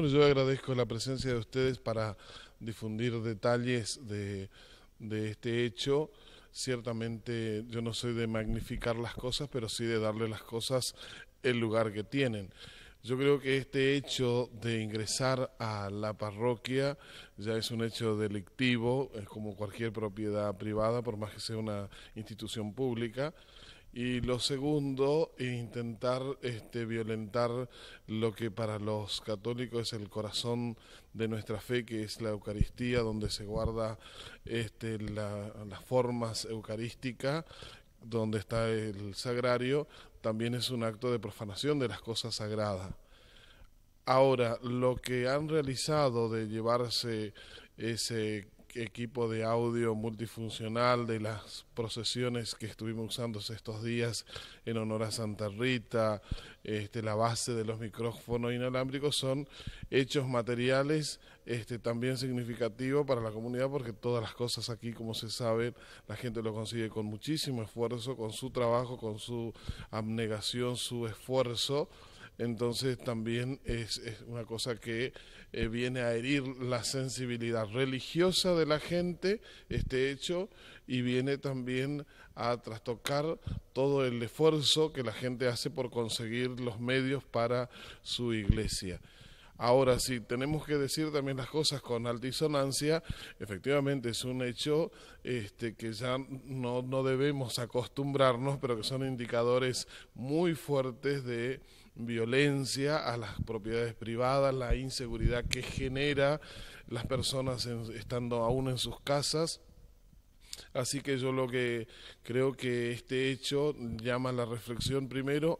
Bueno, yo agradezco la presencia de ustedes para difundir detalles de, de este hecho ciertamente yo no soy de magnificar las cosas, pero sí de darle las cosas el lugar que tienen. Yo creo que este hecho de ingresar a la parroquia ya es un hecho delictivo, es como cualquier propiedad privada, por más que sea una institución pública y lo segundo, intentar este, violentar lo que para los católicos es el corazón de nuestra fe, que es la Eucaristía, donde se guarda este, la, las formas eucarísticas, donde está el sagrario, también es un acto de profanación de las cosas sagradas. Ahora, lo que han realizado de llevarse ese equipo de audio multifuncional de las procesiones que estuvimos usando estos días en honor a Santa Rita, este, la base de los micrófonos inalámbricos son hechos materiales este, también significativos para la comunidad porque todas las cosas aquí, como se sabe, la gente lo consigue con muchísimo esfuerzo, con su trabajo, con su abnegación, su esfuerzo. Entonces también es, una cosa que eh, viene a herir la sensibilidad religiosa de la gente, este hecho, y viene también a trastocar todo el esfuerzo que la gente hace por conseguir los medios para su iglesia. Ahora, si tenemos que decir también las cosas con altisonancia, efectivamente es un hecho este, que ya no, no debemos acostumbrarnos, pero que son indicadores muy fuertes de violencia a las propiedades privadas, la inseguridad que genera las personas estando aún en sus casas. Así que yo lo que creo que este hecho llama a la reflexión primero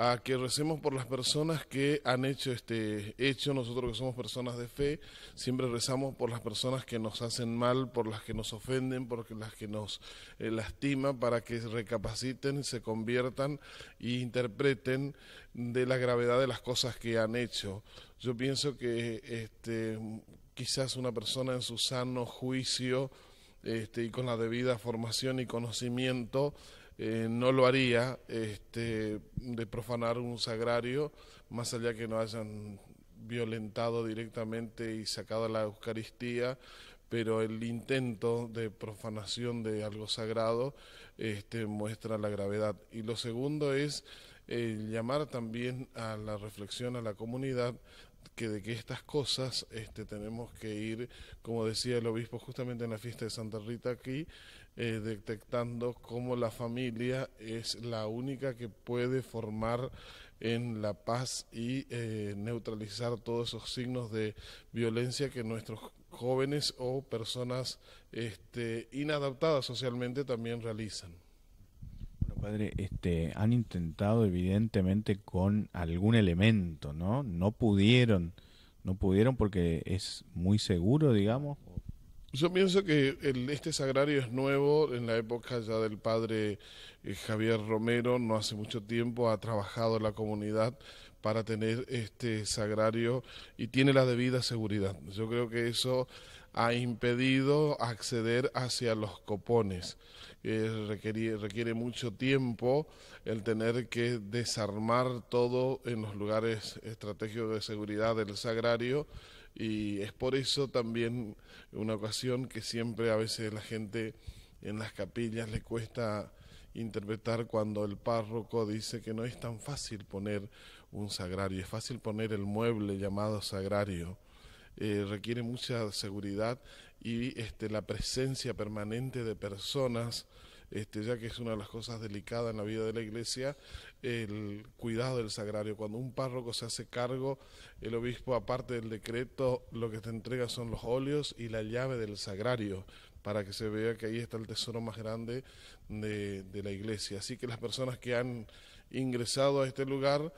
a que recemos por las personas que han hecho este hecho. Nosotros que somos personas de fe, siempre rezamos por las personas que nos hacen mal, por las que nos ofenden, por las que nos eh, lastiman, para que recapaciten, se conviertan e interpreten de la gravedad de las cosas que han hecho. Yo pienso que este, quizás una persona en su sano juicio este, y con la debida formación y conocimiento eh, no lo haría este, de profanar un sagrario, más allá que no hayan violentado directamente y sacado la Eucaristía, pero el intento de profanación de algo sagrado este, muestra la gravedad. Y lo segundo es eh, llamar también a la reflexión a la comunidad que de que estas cosas este, tenemos que ir, como decía el obispo justamente en la fiesta de Santa Rita aquí, eh, detectando cómo la familia es la única que puede formar en la paz y eh, neutralizar todos esos signos de violencia que nuestros jóvenes o personas este, inadaptadas socialmente también realizan. Bueno, padre, este, han intentado evidentemente con algún elemento, ¿no? No pudieron, no pudieron porque es muy seguro, digamos, yo pienso que el, este sagrario es nuevo en la época ya del padre eh, Javier Romero, no hace mucho tiempo ha trabajado la comunidad para tener este sagrario y tiene la debida seguridad. Yo creo que eso ha impedido acceder hacia los copones. Eh, requiere, requiere, mucho tiempo el tener que desarmar todo en los lugares estratégicos de seguridad del sagrario y es por eso también una ocasión que siempre a veces la gente en las capillas le cuesta interpretar cuando el párroco dice que no es tan fácil poner un sagrario, es fácil poner el mueble llamado sagrario. Eh, requiere mucha seguridad y este, la presencia permanente de personas este, ya que es una de las cosas delicadas en la vida de la iglesia, el cuidado del sagrario. Cuando un párroco se hace cargo, el obispo, aparte del decreto, lo que te entrega son los óleos y la llave del sagrario para que se vea que ahí está el tesoro más grande de, la iglesia. Así que las personas que han ingresado a este lugar,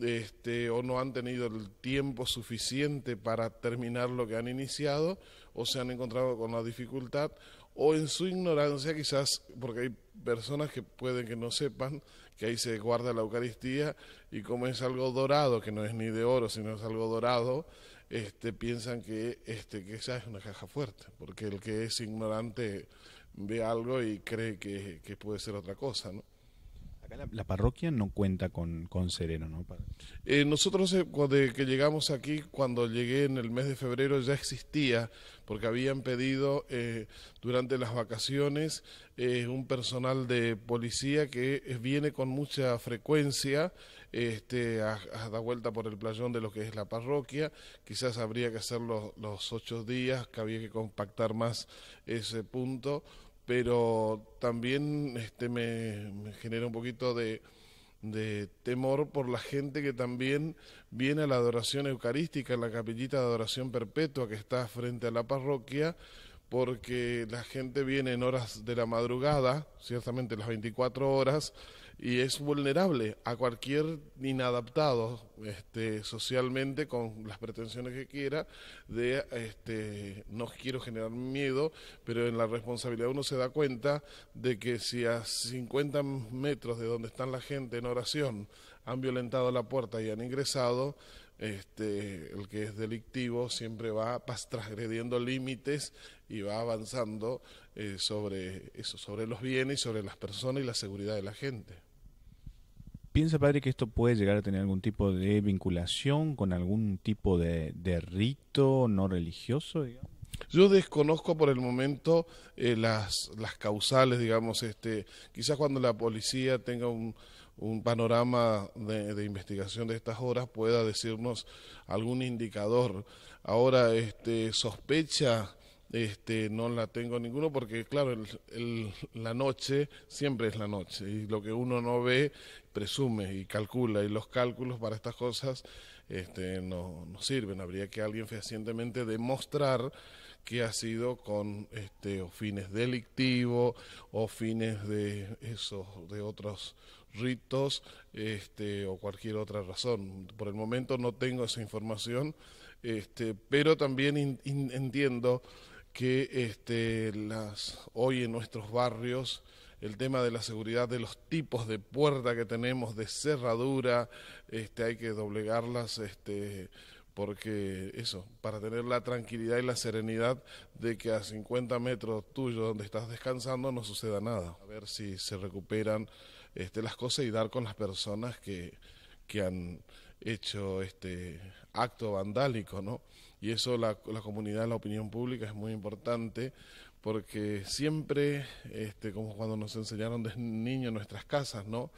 este, o no han tenido el tiempo suficiente para terminar lo que han iniciado, o se han encontrado con la dificultad o en su ignorancia quizás, porque hay personas que pueden que no sepan que ahí se guarda la Eucaristía y como es algo dorado, que no es ni de oro, sino es algo dorado, este, piensan que, este, que esa es una caja fuerte, porque el que es ignorante ve algo y cree que, que puede ser otra cosa, ¿no? la, parroquia no cuenta con, sereno, ¿no? Eh, nosotros eh, que llegamos aquí, cuando llegué en el mes de febrero ya existía, porque habían pedido eh, durante las vacaciones un personal de policía que viene con mucha frecuencia este, a, a, dar vuelta por el playón de lo que es la parroquia. Quizás habría que hacer los ocho días, que había que compactar más ese punto pero también este, me, genera un poquito de, de temor por la gente que también viene a la adoración eucarística, en la capillita de adoración perpetua que está frente a la parroquia, porque la gente viene en horas de la madrugada, ciertamente las 24 horas, y es vulnerable a cualquier inadaptado este, socialmente con las pretensiones que quiera de este, no quiero generar miedo, pero en la responsabilidad uno se da cuenta de que si a 50 metros de donde están la gente en oración han violentado la puerta y han ingresado, este, el que es delictivo siempre va trasgrediendo límites y va avanzando eh, sobre eso, sobre los bienes, sobre las personas y la seguridad de la gente. ¿Piensa, padre, que esto puede llegar a tener algún tipo de vinculación con algún tipo de, rito no religioso, Yo desconozco por el momento eh, las, las causales, digamos, este, quizás cuando la policía tenga un, un panorama de, de, investigación de estas horas pueda decirnos algún indicador. Ahora, este, sospecha este, no la tengo ninguno porque claro, la noche siempre es la noche y lo que uno no ve presume y calcula y los cálculos para estas cosas este, no, sirven. Habría que alguien fehacientemente demostrar que ha sido con este, o fines delictivos o fines de esos de otros ritos este, o cualquier otra razón. Por el momento no tengo esa información, este, pero también entiendo que este, las, hoy en nuestros barrios el tema de la seguridad de los tipos de puerta que tenemos, de cerradura, este, hay que doblegarlas este, porque eso, para tener la tranquilidad y la serenidad de que a 50 metros tuyo donde estás descansando no suceda nada. A ver si se recuperan este, las cosas y dar con las personas que, que han hecho este acto vandálico, ¿no? y eso la, comunidad, la opinión pública es muy importante porque siempre, este, como cuando nos enseñaron desde niño en nuestras casas, ¿no?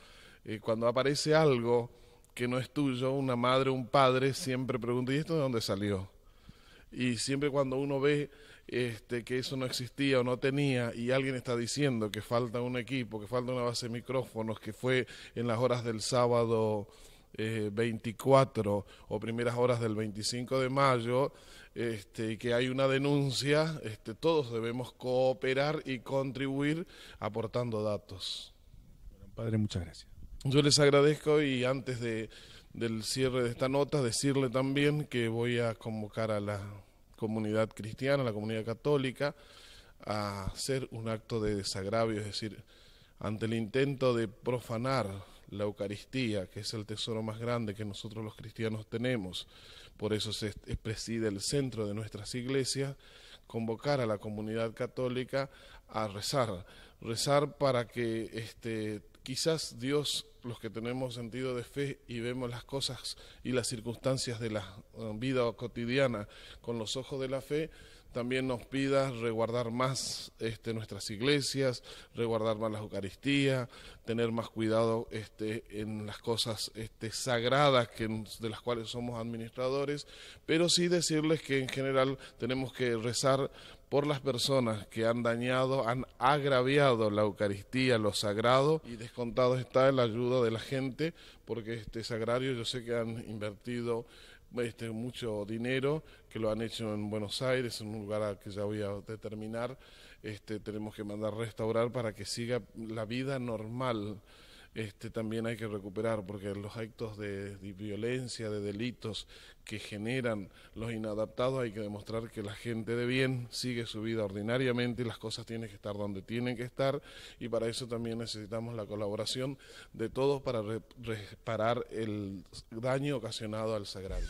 Eh, cuando aparece algo que no es tuyo, una madre, un padre, siempre pregunta, ¿y esto de dónde salió? Y siempre cuando uno ve este, que eso no existía o no tenía y alguien está diciendo que falta un equipo, que falta una base de micrófonos, que fue en las horas del sábado 24 eh, o primeras horas del 25 de mayo, este, que hay una denuncia, este, todos debemos cooperar y contribuir aportando datos. padre, muchas gracias. Yo les agradezco y antes de, del cierre de esta nota, decirle también que voy a convocar a la comunidad cristiana, a la comunidad católica, a hacer un acto de desagravio, es decir, ante el intento de profanar la Eucaristía, que es el tesoro más grande que nosotros los cristianos tenemos. Por eso se preside el centro de nuestras iglesias, convocar a la comunidad católica a rezar, rezar para que este, quizás Dios, los que tenemos sentido de fe y vemos las cosas y las circunstancias de la uh, vida cotidiana con los ojos de la fe, también nos pida reguardar más este, nuestras iglesias, reguardar más la Eucaristía, tener más cuidado este, en las cosas este, sagradas que, de las cuales somos administradores, pero sí decirles que en general tenemos que rezar por las personas que han dañado, han agraviado la Eucaristía, lo sagrado, y descontado está la ayuda de la gente, porque este sagrario yo sé que han invertido este, mucho dinero, que lo han hecho en Buenos Aires, en un lugar que ya voy a determinar, este, tenemos que mandar restaurar para que siga la vida normal. Este, también hay que recuperar, porque los actos de, violencia, de delitos que generan los inadaptados, hay que demostrar que la gente de bien sigue su vida ordinariamente y las cosas tienen que estar donde tienen que estar, y para eso también necesitamos la colaboración de todos para reparar el daño ocasionado al sagrado.